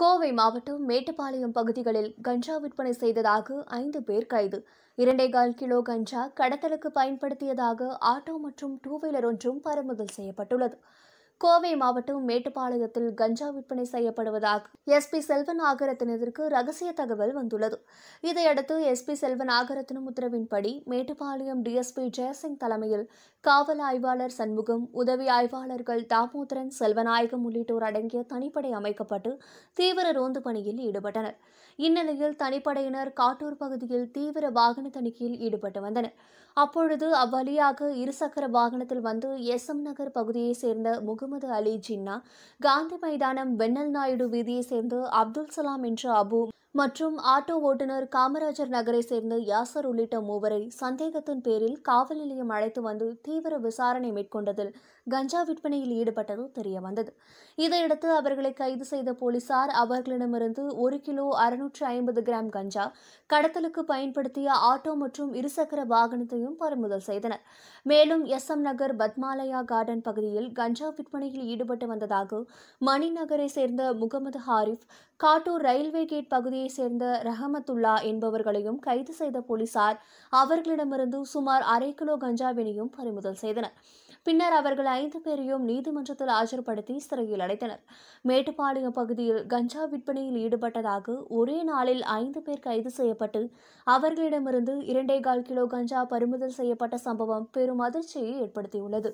கோவை மாவட்டம் மேட்டுப்பாளையம் பகுதிகளில் கஞ்சா விற்பனை செய்ததாக ஐந்து பேர் கைது இரண்டே கால் கிலோ கஞ்சா கடத்தலுக்கு பயன்படுத்தியதாக ஆட்டோ மற்றும் டூ வீலர் ஒன்றும் பறிமுதல் செய்யப்பட்டுள்ளது கோவை மாவட்டம் மேட்டுப்பாளையத்தில் கஞ்சா விற்பனை செய்யப்படுவதாக எஸ்பி செல்வன் ஆகரத்தினத்திற்கு ரகசிய தகவல் வந்துள்ளது இதையடுத்து எஸ்பி செல்வன் ஆகரத்தினம் உத்தரவின்படி மேட்டுப்பாளையம் டிஎஸ்பி ஜெயசிங் தலைமையில் காவல் ஆய்வாளர் சண்முகம் உதவி ஆய்வாளர்கள் தாமோதரன் செல்வநாயகம் உள்ளிட்டோர் அடங்கிய தனிப்படை அமைக்கப்பட்டு தீவிர ரோந்து பணியில் ஈடுபட்டனர் இந்நிலையில் தனிப்படையினர் காட்டூர் பகுதியில் தீவிர வாகன தணிக்கையில் ஈடுபட்டு வந்தனர் அப்பொழுது அவ்வழியாக இருசக்கர வாகனத்தில் வந்து எஸ் எம் நகர் பகுதியைச் சேர்ந்த முகம் முகமது அலி ஜின்னா காந்தி மைதானம் வெண்ணல் நாயுடு வீதியைச் சேர்ந்த அப்துல் சலாம் என்ற அபு மற்றும் ஆட்டோ ஓட்டுநர் காமராஜர் நகரை சேர்ந்த யாசர் உள்ளிட்ட மூவரை சந்தேகத்தின் பேரில் காவல் நிலையம் அழைத்து வந்து தீவிர விசாரணை மேற்கொண்டதில் கஞ்சா விற்பனையில் ஈடுபட்டது தெரியவந்தது இதையடுத்து அவர்களை கைது செய்த போலீசார் அவர்களிடமிருந்து ஒரு கிலோ அறுநூற்று ஐம்பது கிராம் கஞ்சா கடத்தலுக்கு பயன்படுத்திய ஆட்டோ மற்றும் இருசக்கர வாகனத்தையும் பறிமுதல் செய்தனர் மேலும் S M Nagar Padmalaya garden பகுதியில் கஞ்சா விற்பனையில் ஈடுபட்டு வந்ததாக மணிநகரை சேர்ந்த முகமது ஹாரிஃப் காட்டூர் ரயில்வே கேட் பகுதியைச் சேர்ந்த ரஹமத்துல்லா என்பவர்களையும் கைது செய்த போலீசார் அவர்களிடமிருந்து சுமார் அரை கிலோ கஞ்சாவினையும் பறிமுதல் செய்தனர் பின்னர் அவர்கள் ஐந்து பேரையும் நீதிமன்றத்தில் ஆஜர்படுத்தி சிறையில் அடைத்தனர் மேட்டுப்பாளையம் பகுதியில் கஞ்சா விற்பனையில் ஈடுபட்டதாக ஒரே நாளில் ஐந்து பேர் கைது செய்யப்பட்டு அவர்களிடமிருந்து இரண்டே கால் கிலோ கஞ்சா பறிமுதல் செய்யப்பட்ட சம்பவம் பெரும் அதிர்ச்சியை ஏற்படுத்தியுள்ளது